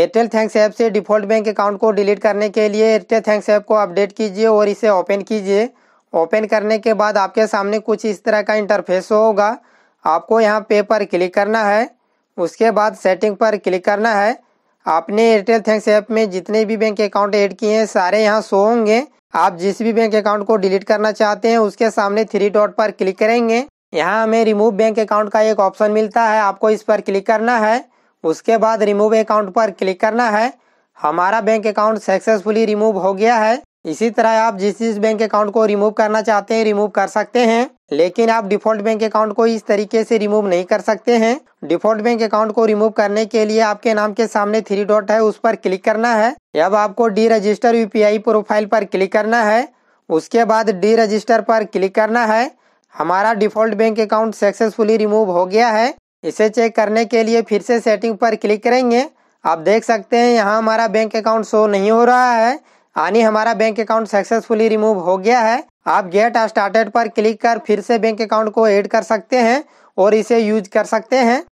Airtel Thanks app से default bank account को delete करने के लिए एयरटेल थैंक्स ऐप को अपडेट कीजिए और इसे ओपन कीजिए ओपन करने के बाद आपके सामने कुछ इस तरह का इंटरफेस होगा आपको यहाँ पे पर क्लिक करना है उसके बाद सेटिंग पर क्लिक करना है आपने एयरटेल थैंक्स ऐप में जितने भी बैंक अकाउंट ऐड किए हैं सारे यहाँ सो होंगे आप जिस भी बैंक अकाउंट को डिलीट करना चाहते हैं उसके सामने थ्री डॉट पर क्लिक करेंगे यहाँ हमें रिमूव बैंक अकाउंट का एक ऑप्शन मिलता है आपको इस पर क्लिक करना है उसके बाद रिमूव अकाउंट पर क्लिक करना है हमारा बैंक अकाउंट सक्सेसफुली रिमूव हो गया है इसी तरह आप जिस जिस बैंक अकाउंट को रिमूव करना चाहते हैं रिमूव कर सकते हैं लेकिन आप डिफॉल्ट बैंक अकाउंट को इस तरीके से रिमूव नहीं कर सकते हैं डिफॉल्ट बैंक अकाउंट को रिमूव करने के लिए आपके नाम के सामने थ्री डॉट है उस पर क्लिक करना है अब आपको डी रजिस्टर यूपीआई प्रोफाइल पर क्लिक करना है उसके बाद डी रजिस्टर पर क्लिक करना है हमारा default bank account successfully remove हो गया है इसे चेक करने के लिए फिर से सेटिंग पर क्लिक करेंगे आप देख सकते हैं यहाँ हमारा बैंक अकाउंट शो नहीं हो रहा है यानी हमारा बैंक अकाउंट सक्सेसफुली रिमूव हो गया है आप गेट स्टार्टेड पर क्लिक कर फिर से बैंक अकाउंट को ऐड कर सकते हैं और इसे यूज कर सकते हैं